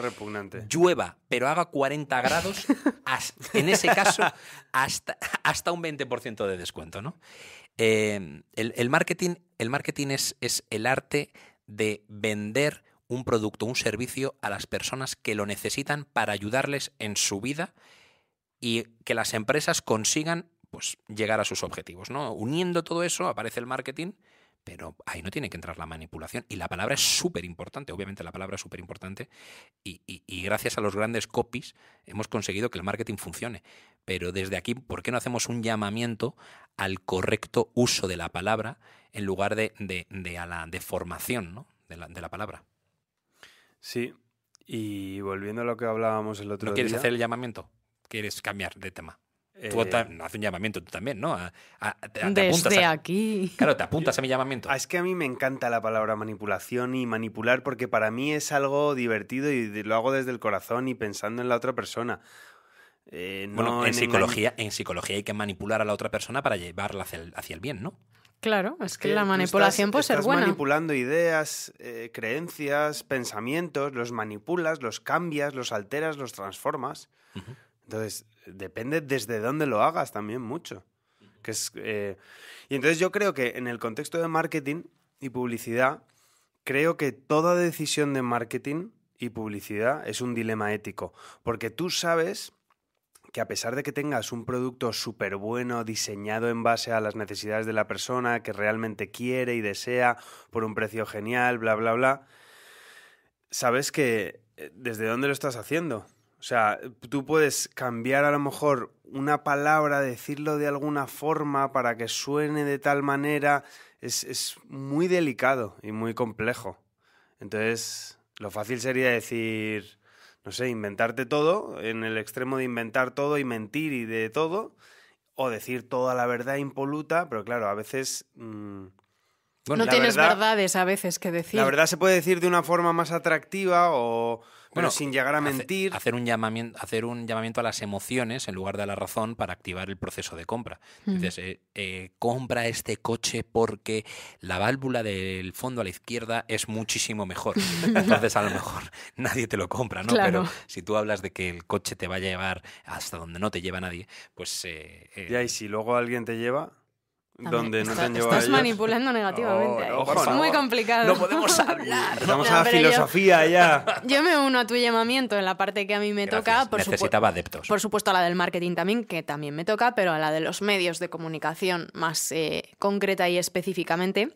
Llueva, pero haga 40 grados, en ese caso hasta, hasta un 20% de descuento. ¿no? Eh, el, marketing, el marketing es, es el arte de vender un producto, un servicio a las personas que lo necesitan para ayudarles en su vida y que las empresas consigan pues, llegar a sus objetivos. ¿no? Uniendo todo eso aparece el marketing, pero ahí no tiene que entrar la manipulación. Y la palabra es súper importante, obviamente la palabra es súper importante, y, y, gracias a los grandes copies hemos conseguido que el marketing funcione. Pero desde aquí, ¿por qué no hacemos un llamamiento al correcto uso de la palabra en lugar de, de, de a la deformación ¿no? de, la, palabra. Sí, y volviendo a lo que hablábamos el otro día. ¿No quieres hacer el llamamiento? ¿Quieres cambiar de tema? Eh, haces un llamamiento tú también, ¿no? A, aquí. Claro, te apuntas a mi llamamiento. Ah, es que a mí me encanta la palabra manipulación y manipular porque para mí es algo divertido y lo hago desde el corazón y pensando en la otra persona. Eh, bueno, en, psicología, en psicología hay que manipular a la otra persona para llevarla hacia el bien, ¿no? Claro, es que, eh, la manipulación puede ser estás manipulando ideas, eh, creencias, pensamientos, los manipulas, los cambias, los alteras, los transformas. Entonces, depende desde dónde lo hagas también mucho. Que es, eh, y entonces yo creo que en el contexto de marketing y publicidad, creo que toda decisión de marketing y publicidad es un dilema ético, porque tú sabes que a pesar de que tengas un producto súper bueno, diseñado en base a las necesidades de la persona que realmente quiere y desea, por un precio genial, bla, bla, bla, sabes que eh, desde dónde lo estás haciendo. O sea, tú puedes cambiar a lo mejor una palabra, decirlo de alguna forma para que suene de tal manera. Es, es muy delicado y muy complejo. Entonces, lo fácil sería decir, no sé, inventarte todo, en el extremo de inventar todo y mentir y de todo, o decir toda la verdad impoluta, pero claro, a veces... Mm, no tienes verdades a veces que decir. La verdad se puede decir de una forma más atractiva o bueno, sin llegar a mentir. hacer, un llamamiento, hacer un llamamiento a las emociones en lugar de a la razón para activar el proceso de compra. Hmm. Eh, eh, compra este coche porque la válvula del fondo a la izquierda es muchísimo mejor. Entonces, a lo mejor nadie te lo compra, ¿no? Pero si tú hablas de que el coche te va a llevar hasta donde no te lleva nadie, pues. Eh, ya, y si luego alguien te lleva donde han Estás manipulando negativamente. es muy complicado. No podemos hablar. Estamos a la filosofía ya. Yo me uno a tu llamamiento en la parte que a mí me toca. Necesitaba adeptos. Por supuesto a la del marketing también, que también me toca, pero a la de los medios de comunicación más eh, concreta y específicamente.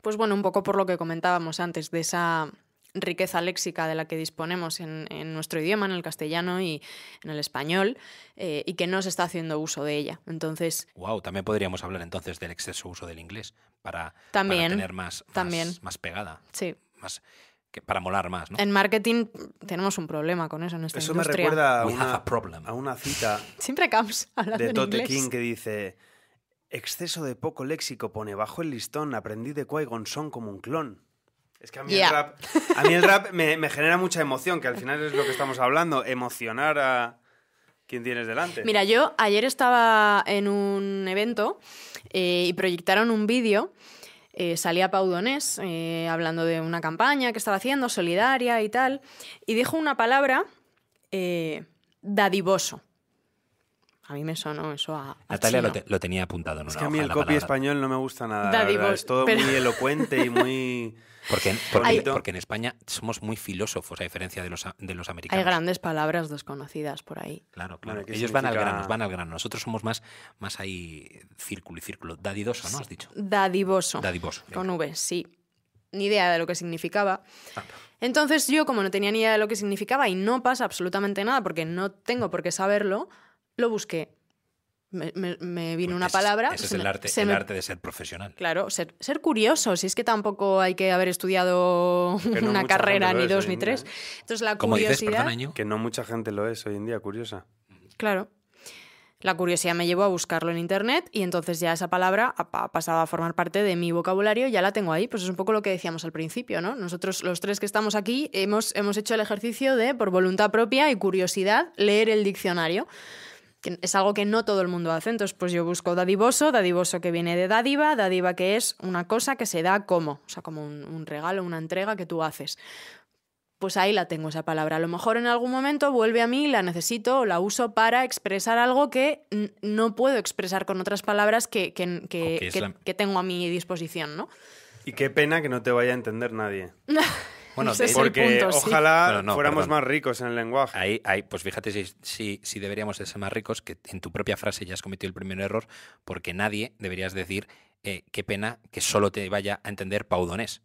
Pues bueno, un poco por lo que comentábamos antes de esa riqueza léxica de la que disponemos en, nuestro idioma, en el castellano y en el español, eh, y que no se está haciendo uso de ella. Entonces. Wow, también podríamos hablar entonces del exceso uso del inglés para, tener más, pegada. Sí. Más, para molar más, En marketing tenemos un problema con eso en eso me recuerda a una, cita Siempre de Tote King que dice exceso de poco léxico pone bajo el listón aprendí de Qui-Gon como un clon. Es que a mí el rap, me, genera mucha emoción, que al final es lo que estamos hablando, emocionar a quien tienes delante. Mira, yo ayer estaba en un evento eh, y proyectaron un vídeo. Eh, salía Pau Donés eh, hablando de una campaña que estaba haciendo, solidaria y tal, y dijo una palabra dadivoso. A mí me sonó eso a. Natalia lo, tenía apuntado en Es que a mí el copy español no me gusta nada. es todo muy elocuente y muy. Porque, porque, en España somos muy filósofos, a diferencia de los, de los americanos. Hay grandes palabras desconocidas por ahí. Claro, claro. Ellos van al grano, van al grano. Nosotros somos más, más ahí círculo y círculo. Dadidoso, ¿no? Has dicho. Dadivoso. Dadivoso. Con V, sí. Ni idea de lo que significaba. Entonces yo, como no tenía ni idea de lo que significaba y no pasa absolutamente nada porque no tengo por qué saberlo, lo busqué. Me, vino pues una palabra. Ese es pues el, arte, el arte de ser profesional. Claro, ser, curioso. Si es que tampoco hay que haber estudiado una carrera, ni dos, ni tres. Entonces, la curiosidad. que no mucha gente lo es hoy en día, curiosa. Claro. La curiosidad me llevó a buscarlo en internet y entonces ya esa palabra ha pasado a formar parte de mi vocabulario, ya la tengo ahí. Pues es un poco lo que decíamos al principio, ¿no? Nosotros los tres que estamos aquí hemos, hemos hecho el ejercicio de, por voluntad propia y curiosidad, leer el diccionario es algo que no todo el mundo hace. Entonces, pues yo busco dadivoso, dadivoso que viene de dádiva, dádiva que es una cosa que se da como, o sea, como un, regalo, una entrega que tú haces. Pues ahí la tengo esa palabra. A lo mejor en algún momento vuelve a mí, la necesito o la uso para expresar algo que no puedo expresar con otras palabras que, que, que, tengo a mi disposición, ¿no? Y qué pena que no te vaya a entender nadie. Bueno, porque ojalá fuéramos más ricos en el lenguaje. Ahí, ahí pues fíjate si, si, deberíamos ser más ricos, que en tu propia frase ya has cometido el primer error, porque nadie deberías decir eh, qué pena que solo te vaya a entender Paudonés.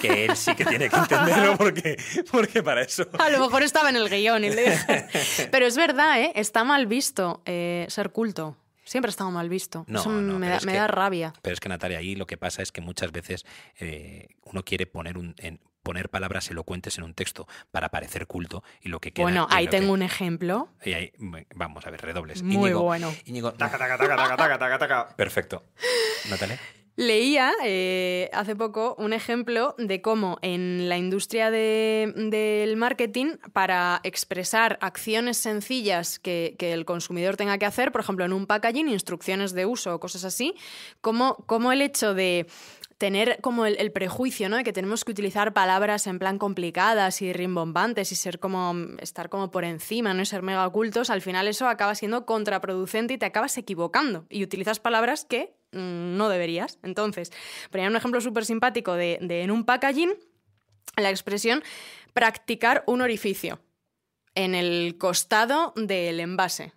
Que él sí que tiene que entenderlo porque, para eso. A lo mejor estaba en el guión y le Pero es verdad, ¿eh? está mal visto eh, ser culto. Siempre ha estado mal visto. me, da, rabia. Pero es que, Natalia, ahí lo que pasa es que muchas veces eh, uno quiere poner un, poner palabras elocuentes en un texto para parecer culto y lo que queda. Bueno, ahí tengo un ejemplo. Y ahí, mm, vamos a ver, redobles. Muy Íñigo, bueno. Íñigo, taca, taca, taca, taca, taca, taca, taca. Perfecto. Natalia. Leía eh, hace poco un ejemplo de cómo en la industria del marketing, para expresar acciones sencillas que, el consumidor tenga que hacer, por ejemplo, en un packaging, instrucciones de uso o cosas así, como cómo el hecho de tener como el, prejuicio, ¿no? De que tenemos que utilizar palabras en plan complicadas y rimbombantes y ser como, mm, estar como por encima, ¿no? ser mega ocultos, al final eso acaba siendo contraproducente y te acabas equivocando y utilizas palabras que mm, no deberías. Entonces, ponía un ejemplo súper simpático de, en un packaging, la expresión practicar un orificio en el costado del envase,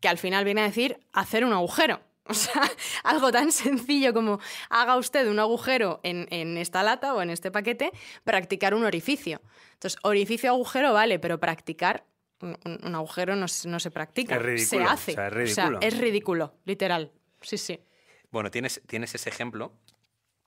que al final viene a decir hacer un agujero. O sea, algo tan sencillo como haga usted un agujero en, esta lata o en este paquete, practicar un orificio. Entonces, orificio, agujero, vale, pero practicar un, agujero no, se practica. Es ridículo, se hace. O sea, es ridículo. literal. Sí, sí. Bueno, tienes, tienes ese ejemplo.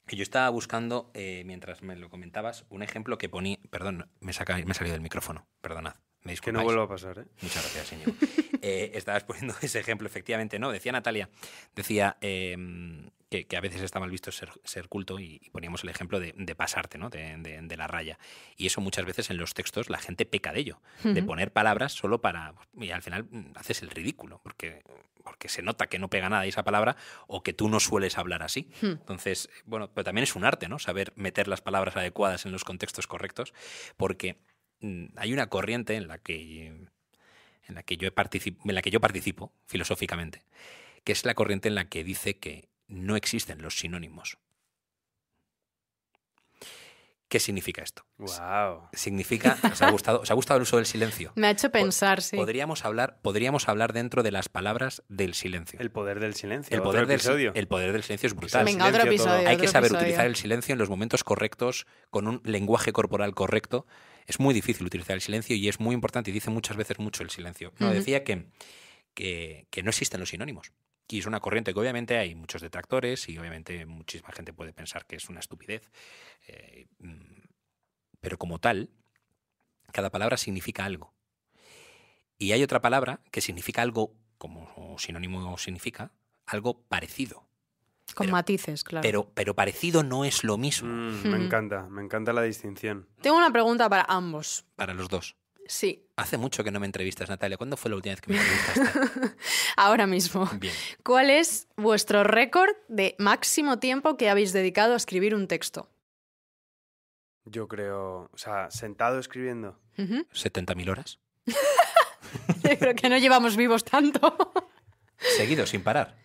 que Yo estaba buscando, eh, mientras me lo comentabas, un ejemplo que poní... Perdón, me, saca, me he salido del micrófono, perdonad que no vuelva a pasar, ¿eh? Muchas gracias, señor. Eh, estabas poniendo ese ejemplo, efectivamente, ¿no? Decía Natalia, decía em, que, a veces está mal visto ser, culto y, poníamos el ejemplo de, pasarte, ¿no? De, la raya. Y eso muchas veces en los textos la gente peca de ello, de poner palabras solo para... Y al final haces el ridículo, porque porque se nota que no pega nada esa palabra o que tú no sueles hablar así. Entonces, bueno, pero también es un arte, ¿no? Saber meter las palabras adecuadas en los contextos correctos, porque Mm, hay una corriente en la que, en la que, yo, participo, en la que yo participo filosóficamente, que es la corriente en la que dice que no existen los sinónimos. ¿Qué significa esto? Wow. Significa, ¿os ha, gustado, ha gustado el uso del silencio? Me ha hecho pensar, sí. Podríamos hablar, podríamos hablar dentro de las palabras del silencio. El poder del silencio. El poder, del, el poder del silencio es brutal. Hay que saber utilizar el silencio en los momentos correctos, con un lenguaje corporal correcto, es muy difícil utilizar el silencio y es muy importante y dice muchas veces mucho el silencio. No, decía que, que, no existen los sinónimos. Y es una corriente que obviamente hay muchos detractores y obviamente muchísima gente puede pensar que es una estupidez. Eh, mm, pero como tal, cada palabra significa algo. Y hay otra palabra que significa algo, como sinónimo significa, algo parecido. Con matices, claro. Pero, pero parecido no es lo mismo. Mm, me encanta, me encanta la distinción. Tengo una pregunta para ambos. Para los dos. Sí. Hace mucho que no me entrevistas, Natalia. ¿Cuándo fue la última vez que me entrevistas? Ahora mismo. Bien. ¿Cuál es vuestro récord de máximo tiempo que habéis dedicado a escribir un texto? Yo creo, o sea, sentado escribiendo. ¿70.000 horas? Yo creo que no llevamos vivos tanto. Seguido, sin parar.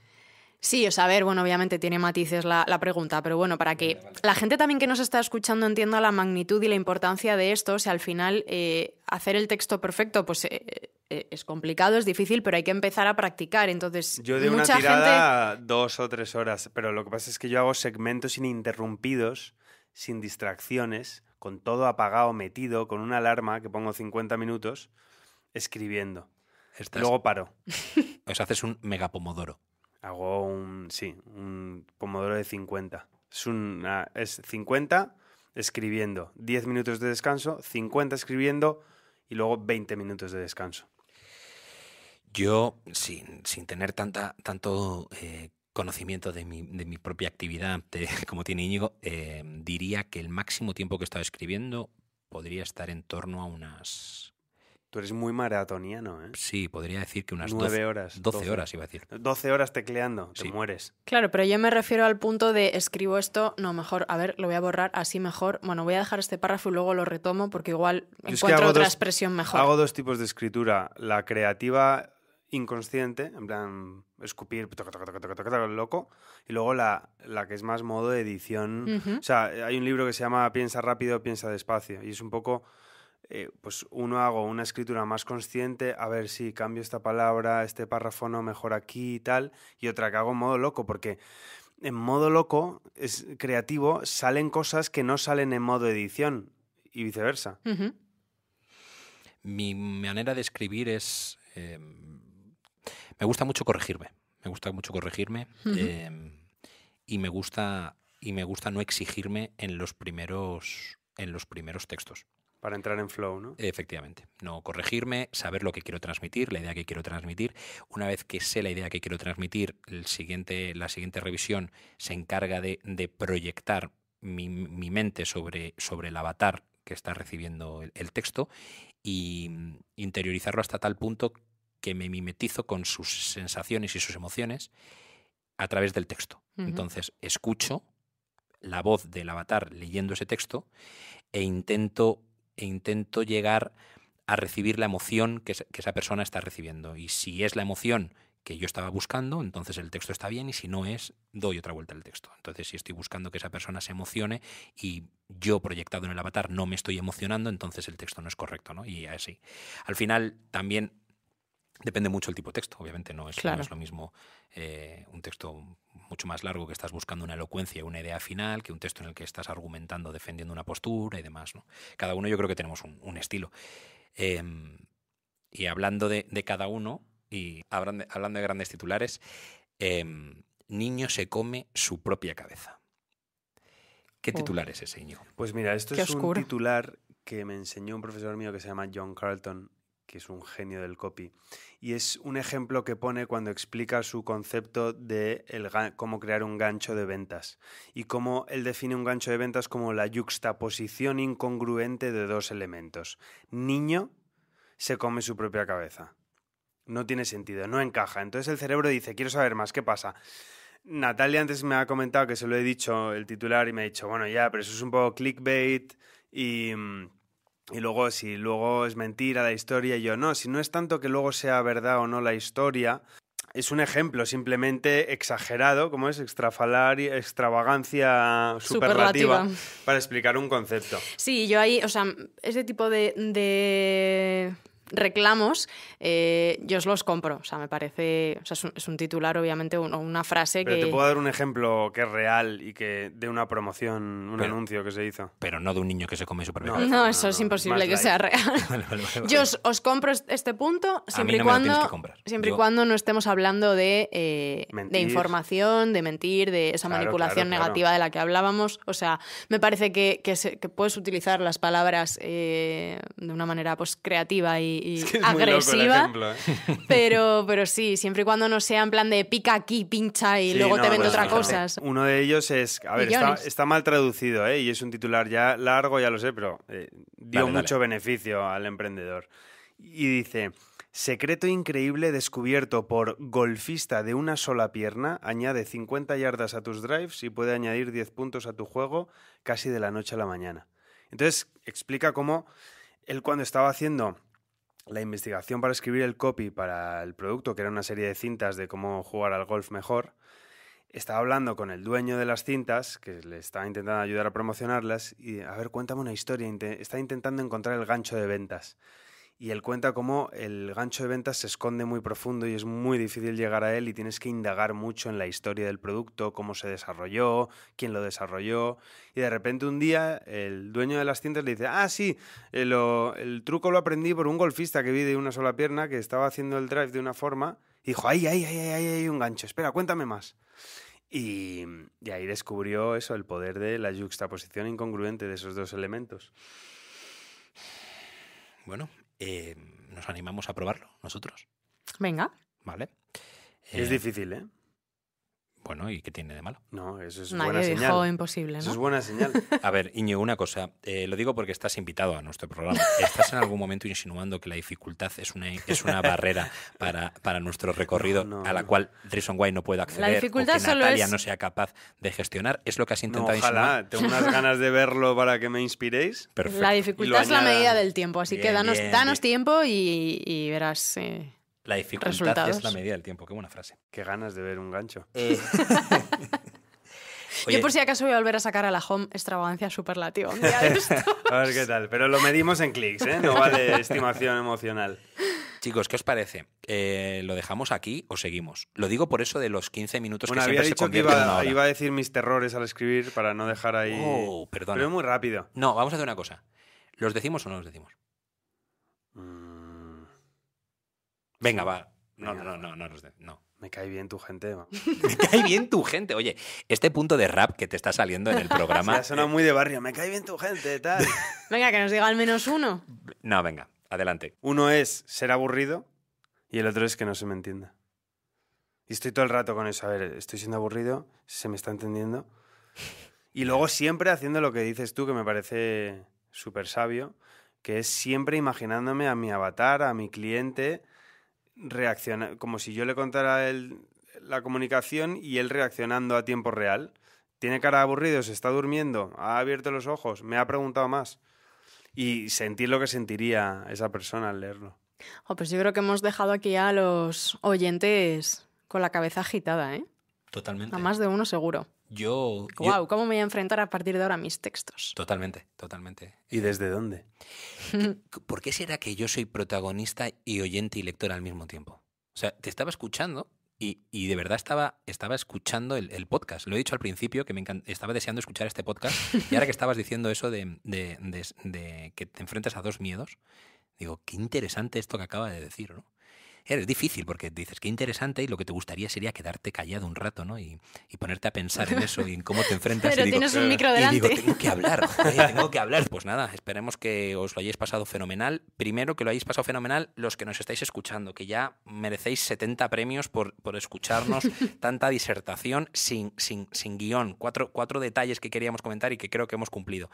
Sí, o sea, a ver, bueno, obviamente tiene matices la, pregunta, pero bueno, para que la gente también que nos está escuchando entienda la magnitud y la importancia de esto, o sea, al final eh, hacer el texto perfecto, pues eh, eh, es complicado, es difícil, pero hay que empezar a practicar. Entonces, yo de mucha una tirada gente... dos o tres horas, pero lo que pasa es que yo hago segmentos ininterrumpidos, sin distracciones, con todo apagado, metido, con una alarma que pongo 50 minutos, escribiendo. Y Luego paro. Os haces un mega pomodoro. Hago un, sí, un pomodoro de 50. Es, una, es 50 escribiendo, 10 minutos de descanso, 50 escribiendo y luego 20 minutos de descanso. Yo, sin, tener tanta, tanto eh, conocimiento de mi, propia actividad como tiene Íñigo, eh, diría que el máximo tiempo que he estado escribiendo podría estar en torno a unas Tú eres muy maratoniano, ¿eh? Sí, podría decir que unas nueve horas. 12, horas, iba a decir. 12 horas tecleando, te mueres. Claro, pero yo me refiero al punto de escribo esto, no, mejor, a ver, lo voy a borrar así mejor. Bueno, voy a dejar este párrafo y luego lo retomo porque igual encuentro otra expresión mejor. Hago dos tipos de escritura. La creativa inconsciente, en plan escupir, toca, toca, toca, toca, loco, y luego la, la que es más modo de edición. O sea, hay un libro que se llama Piensa rápido, piensa despacio, y es un poco eh, pues uno hago una escritura más consciente, a ver si cambio esta palabra, este párrafo no mejor aquí y tal, y otra que hago en modo loco, porque en modo loco, es creativo, salen cosas que no salen en modo edición y viceversa. Mi manera de escribir es... Em, me gusta mucho corregirme, me gusta mucho corregirme em, y, me gusta, y me gusta no exigirme en los primeros, en los primeros textos. Para entrar en flow, ¿no? Efectivamente. No corregirme, saber lo que quiero transmitir, la idea que quiero transmitir. Una vez que sé la idea que quiero transmitir, la siguiente revisión se encarga de, proyectar mi, mente sobre, el avatar que está recibiendo el, texto y interiorizarlo hasta tal punto que me mimetizo con sus sensaciones y sus emociones a través del texto. Entonces, escucho la voz del avatar leyendo ese texto e intento e intento llegar a recibir la emoción que, esa persona está recibiendo. Y si es la emoción que yo estaba buscando, entonces el texto está bien y si no es, doy otra vuelta al texto. Entonces, si estoy buscando que esa persona se emocione y yo proyectado en el avatar no me estoy emocionando, entonces el texto no es correcto, ¿no? Y así. Al final, también Depende mucho el tipo de texto, obviamente no es, lo mismo eh, un texto mucho más largo que estás buscando una elocuencia, una idea final, que un texto en el que estás argumentando, defendiendo una postura y demás. Cada uno yo creo que tenemos un, estilo. Em, y hablando de, cada uno, y hablando de, grandes titulares, em, Niño se come su propia cabeza. ¿Qué titular es ese, niño? Pues mira, esto es un titular que me enseñó un profesor mío que se llama John Carlton que es un genio del copy. Y es un ejemplo que pone cuando explica su concepto de cómo crear un gancho de ventas y cómo él define un gancho de ventas como la yuxtaposición incongruente de dos elementos. Niño se come su propia cabeza. No tiene sentido, no encaja. Entonces el cerebro dice, quiero saber más, ¿qué pasa? Natalia antes me ha comentado que se lo he dicho el titular y me ha dicho, bueno, ya, pero eso es un poco clickbait y... Mm, y luego, si luego es mentira la historia, yo no. Si no es tanto que luego sea verdad o no la historia, es un ejemplo simplemente exagerado, como es extrafalar, extravagancia superlativa, para explicar un concepto. Sí, yo ahí, o sea, ese tipo de reclamos, eh, yo os los compro. O sea, me parece, o sea, es, un, titular obviamente una frase pero que... Te puedo dar un ejemplo que es real y que de una promoción, un anuncio que se hizo. Pero no de un niño que se come su No, no, eso es imposible que sea real. yo os, compro este punto siempre, y, cuando, siempre y cuando no estemos hablando de, eh, información, de mentir, de esa manipulación negativa de la que hablábamos. O sea, me parece que, puedes utilizar las palabras eh, de una manera pues, creativa y, agresiva. pero, pero sí, siempre y cuando no sea en plan de pica aquí, pincha y luego te vende otra cosa. Uno de ellos es, a ver, está, mal traducido ¿eh? y es un titular ya largo, ya lo sé, pero eh, dio mucho beneficio al emprendedor. Y dice... Secreto increíble descubierto por golfista de una sola pierna añade 50 yardas a tus drives y puede añadir 10 puntos a tu juego casi de la noche a la mañana. Entonces explica cómo él cuando estaba haciendo la investigación para escribir el copy para el producto, que era una serie de cintas de cómo jugar al golf mejor, estaba hablando con el dueño de las cintas, que le estaba intentando ayudar a promocionarlas, y a ver, cuéntame una historia, está intentando encontrar el gancho de ventas. Y él cuenta cómo el gancho de ventas se esconde muy profundo y es muy difícil llegar a él y tienes que indagar mucho en la historia del producto, cómo se desarrolló, quién lo desarrolló. Y de repente un día el dueño de las tiendas le dice, ah, sí, eh, el, truco lo aprendí por un golfista que vi de una sola pierna que estaba haciendo el drive de una forma. Y dijo, ay, ay, ay, ay, hay un gancho, espera, cuéntame más. Y, y ahí descubrió eso, el poder de la juxtaposición incongruente de esos dos elementos. Bueno, eh, nos animamos a probarlo nosotros. Venga. Vale. es eh, difícil, ¿eh? Bueno, ¿y qué tiene de malo? No, eso es Nadie dijo imposible, Eso es buena señal. A ver, Iñigo, una cosa. Eh, lo digo porque estás invitado a nuestro programa. ¿Estás en algún momento insinuando que la dificultad es una, es una barrera para, nuestro recorrido a la cual Drison White no puede acceder? La dificultad que Natalia no sea capaz de gestionar. ¿Es lo que has intentado ojalá. Tengo unas ganas de verlo para que me inspiréis. La dificultad es la medida del tiempo, así que danos, danos tiempo y, verás... Eh, la dificultad es la medida del tiempo. Qué buena frase. Qué ganas de ver un gancho. Eh. Yo por si acaso voy a volver a sacar a la home extravagancia superlativa. a ver qué tal. Pero lo medimos en clics, ¿eh? No vale estimación emocional. Chicos, ¿qué os parece? Eh, ¿Lo dejamos aquí o seguimos? Lo digo por eso de los 15 minutos que siempre dicho se que iba, iba a decir mis terrores al escribir para no dejar ahí... Oh, Pero muy rápido. No, vamos a hacer una cosa. ¿Los decimos o no los decimos? Venga, va. No, no, no, no, no, no. Me cae bien tu gente. me cae bien tu gente. Oye, este punto de rap que te está saliendo en el programa. suena eh, muy de barrio. Me cae bien tu gente, tal. venga, que nos diga al menos uno. No, venga, adelante. Uno es ser aburrido y el otro es que no se me entienda. Y estoy todo el rato con eso. A ver, estoy siendo aburrido, se me está entendiendo. Y luego siempre haciendo lo que dices tú, que me parece súper sabio, que es siempre imaginándome a mi avatar, a mi cliente reacciona, como si yo le contara la comunicación y él reaccionando a tiempo real. Tiene cara aburrido, se está durmiendo, ha abierto los ojos, me ha preguntado más. Y sentir lo que sentiría esa persona al leerlo. Oh, pues yo creo que hemos dejado aquí a los oyentes con la cabeza agitada, ¿eh? Totalmente. A más de uno seguro. Yo. ¡Guau! Wow, ¿Cómo me voy a enfrentar a partir de ahora a mis textos? Totalmente, totalmente. ¿Y desde dónde? ¿Por qué será que yo soy protagonista y oyente y lector al mismo tiempo? O sea, te estaba escuchando y, de verdad estaba, estaba escuchando el, podcast. Lo he dicho al principio que me estaba deseando escuchar este podcast y ahora que estabas diciendo eso de, de que te enfrentas a dos miedos, digo, qué interesante esto que acaba de decir, ¿no? Es difícil porque dices que interesante y lo que te gustaría sería quedarte callado un rato, ¿no? Y, ponerte a pensar en eso y en cómo te enfrentas. Pero y tienes un micro delante. Y digo, tengo que hablar, tengo que hablar. Pues nada, esperemos que os lo hayáis pasado fenomenal. Primero, que lo hayáis pasado fenomenal los que nos estáis escuchando, que ya merecéis 70 premios por, por escucharnos tanta disertación sin, sin, sin guión. Cuatro, cuatro detalles que queríamos comentar y que creo que hemos cumplido.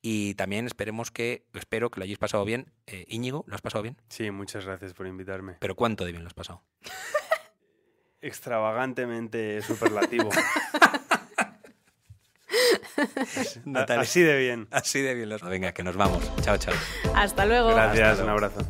Y también esperemos que, espero que lo hayáis pasado bien eh, Íñigo, ¿lo has pasado bien? Sí, muchas gracias por invitarme. ¿Pero cuánto de bien lo has pasado? Extravagantemente superlativo. así de bien. Así de bien. Venga, que nos vamos. Chao, chao. Hasta luego. Gracias, un abrazo.